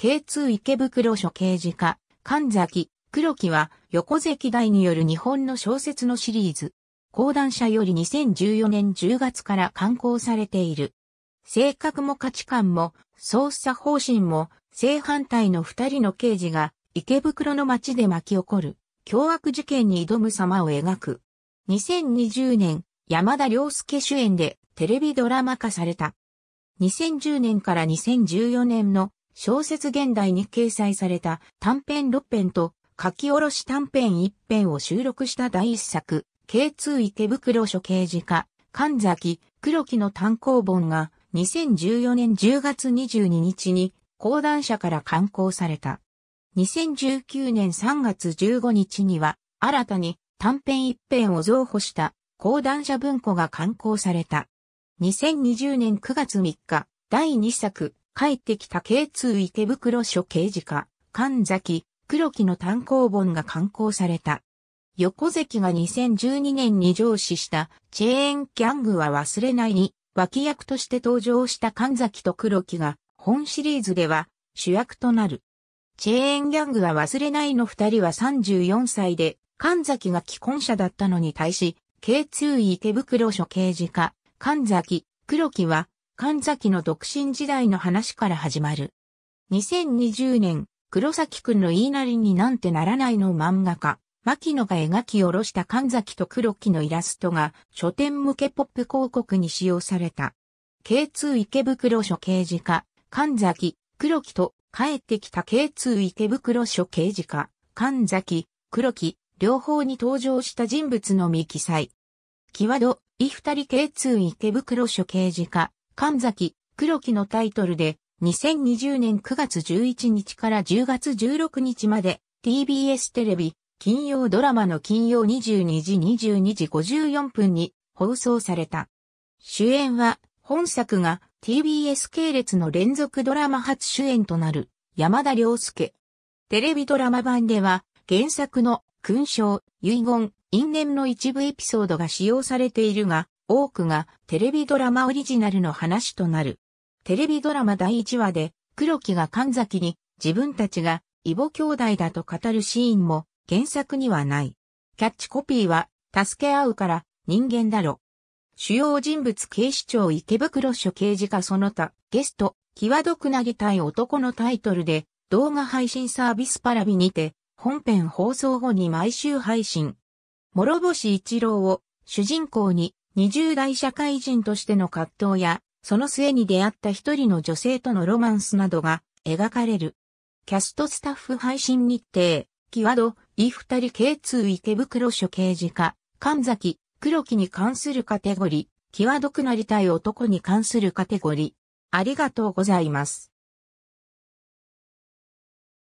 K2 池袋所刑事課、神崎、黒木は、横関大による日本の小説のシリーズ。講談社より2014年10月から刊行されている。性格も価値観も、捜査方針も、正反対の二人の刑事が、池袋の街で巻き起こる、凶悪事件に挑む様を描く。2020年、山田涼介主演で、テレビドラマ化された。2010年から2014年の小説現代に掲載された短編6編と書き下ろし短編1編を収録した第1作、K2 池袋処刑事課、神崎、黒木の単行本が2014年10月22日に講談社から刊行された。2019年3月15日には新たに短編1編を増補した講談社文庫が刊行された。2020年9月3日、第2作、帰ってきた K2 池袋署刑事課、神崎、黒木の単行本が刊行された。横関が2012年に上司したチェーンギャングは忘れないに脇役として登場した神崎と黒木が本シリーズでは主役となる。チェーンギャングは忘れないの二人は34歳で神崎が既婚者だったのに対し、K2 池袋所刑事課、神崎、黒木は神崎の独身時代の話から始まる。2020年、黒崎くんの言いなりになんてならないの漫画家、牧野が描き下ろした神崎と黒木のイラストが書店向けポップ広告に使用された。K2 池袋書刑事課、神崎、黒木と帰ってきた K2 池袋書刑事課、神崎、黒木、両方に登場した人物のみ記載。キワド、イタ人 K2 池袋書刑事課、神崎、黒木のタイトルで、2020年9月11日から10月16日まで、TBS テレビ、金曜ドラマの金曜22時22時54分に放送された。主演は、本作が TBS 系列の連続ドラマ初主演となる山田涼介。テレビドラマ版では原作の勲章、遺言、因縁の一部エピソードが使用されているが、多くがテレビドラマオリジナルの話となる。テレビドラマ第1話で、黒木が神崎に自分たちが異母兄弟だと語るシーンも原作にはない。キャッチコピーは、助け合うから人間だろ。主要人物警視庁池袋署刑事課その他、ゲスト、際どくなぎたい男のタイトルで、動画配信サービスパラビにて、本編放送後に毎週配信。諸星一郎を主人公に20代社会人としての葛藤や、その末に出会った一人の女性とのロマンスなどが描かれる。キャストスタッフ配信日程、キワド、イフタリ K2 池袋所刑事課、神崎、黒木に関するカテゴリー、ワドくなりたい男に関するカテゴリー。ありがとうございます。